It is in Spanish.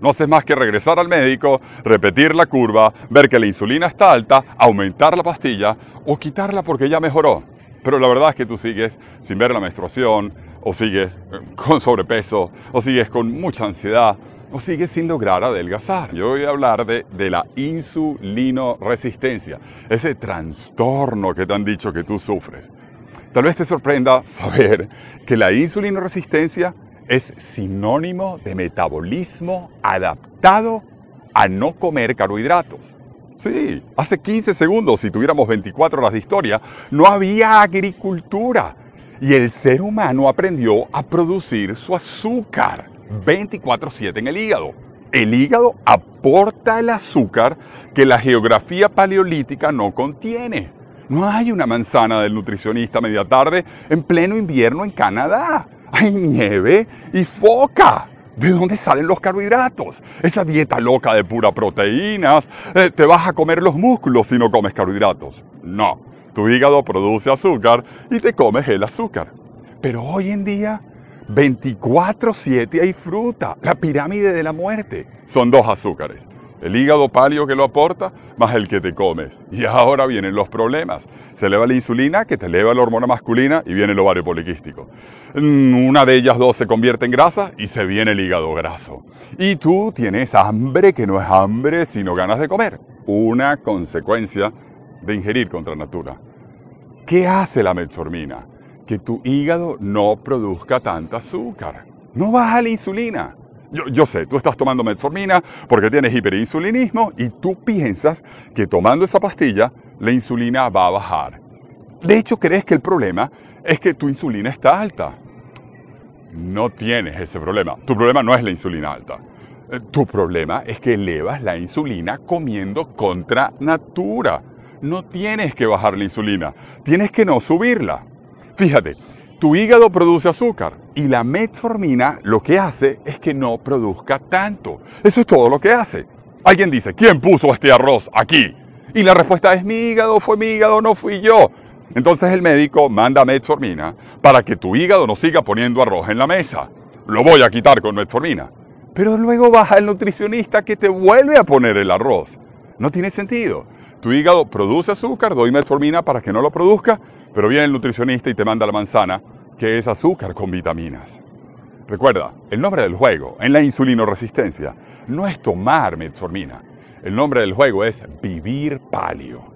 No haces más que regresar al médico, repetir la curva, ver que la insulina está alta, aumentar la pastilla o quitarla porque ya mejoró. Pero la verdad es que tú sigues sin ver la menstruación, o sigues eh, con sobrepeso, o sigues con mucha ansiedad, o sigues sin lograr adelgazar. Yo voy a hablar de, de la insulinoresistencia, ese trastorno que te han dicho que tú sufres. Tal vez te sorprenda saber que la insulinoresistencia es sinónimo de metabolismo adaptado a no comer carbohidratos. Sí, hace 15 segundos, si tuviéramos 24 horas de historia, no había agricultura. Y el ser humano aprendió a producir su azúcar 24/7 en el hígado. El hígado aporta el azúcar que la geografía paleolítica no contiene. No hay una manzana del nutricionista media tarde en pleno invierno en Canadá hay nieve y foca. ¿De dónde salen los carbohidratos? Esa dieta loca de pura proteínas, eh, te vas a comer los músculos si no comes carbohidratos. No, tu hígado produce azúcar y te comes el azúcar. Pero hoy en día, 24/7 hay fruta, la pirámide de la muerte. Son dos azúcares, el hígado palio que lo aporta, más el que te comes. Y ahora vienen los problemas. Se eleva la insulina, que te eleva la hormona masculina, y viene el ovario poliquístico. Mm, una de ellas dos se convierte en grasa y se viene el hígado graso. Y tú tienes hambre, que no es hambre, sino ganas de comer. Una consecuencia de ingerir contra natura. ¿Qué hace la metformina? Que tu hígado no produzca tanta azúcar. No baja la insulina. Yo, sé, tú estás tomando metformina porque tienes hiperinsulinismo y tú piensas que tomando esa pastilla la insulina va a bajar. De hecho, crees que el problema es que tu insulina está alta. No tienes ese problema. Tu problema no es la insulina alta. Eh, tu problema es que elevas la insulina comiendo contra natura. No tienes que bajar la insulina, tienes que no subirla. Fíjate, tu hígado produce azúcar y la metformina lo que hace es que no produzca tanto. Eso es todo lo que hace. Alguien dice, ¿quién puso este arroz aquí? Y la respuesta es mi hígado, fue mi hígado, no fui yo. Entonces el médico manda metformina para que tu hígado no siga poniendo arroz en la mesa. Lo voy a quitar con metformina. Pero luego baja el nutricionista que te vuelve a poner el arroz. No tiene sentido. Tu hígado produce azúcar, doy metformina para que no lo produzca pero viene el nutricionista y te manda la manzana, que es azúcar con vitaminas. Recuerda, el nombre del juego en la insulinoresistencia no es tomar metformina. El nombre del juego es vivir palio.